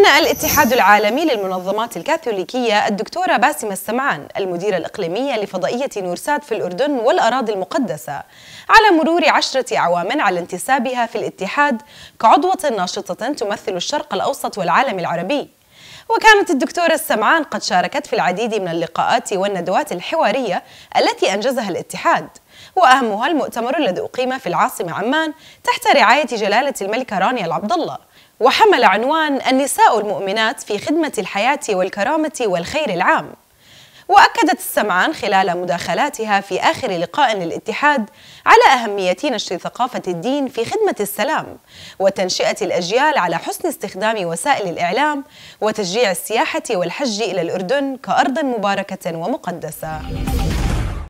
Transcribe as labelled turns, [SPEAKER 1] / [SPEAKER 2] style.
[SPEAKER 1] من الاتحاد العالمي للمنظمات الكاثوليكية الدكتورة باسمة السمعان المديرة الإقليمية لفضائية نورسات في الأردن والأراضي المقدسة على مرور عشرة أعوام على انتسابها في الاتحاد كعضوة ناشطة تمثل الشرق الأوسط والعالم العربي وكانت الدكتورة السمعان قد شاركت في العديد من اللقاءات والندوات الحوارية التي أنجزها الاتحاد وأهمها المؤتمر الذي أقيم في العاصمة عمان تحت رعاية جلالة الملكة رانيا العبد الله وحمل عنوان النساء المؤمنات في خدمة الحياة والكرامة والخير العام وأكدت السمعان خلال مداخلاتها في آخر لقاء للاتحاد على أهمية نشر ثقافة الدين في خدمة السلام وتنشئة الأجيال على حسن استخدام وسائل الإعلام وتشجيع السياحة والحج إلى الأردن كأرض مباركة ومقدسة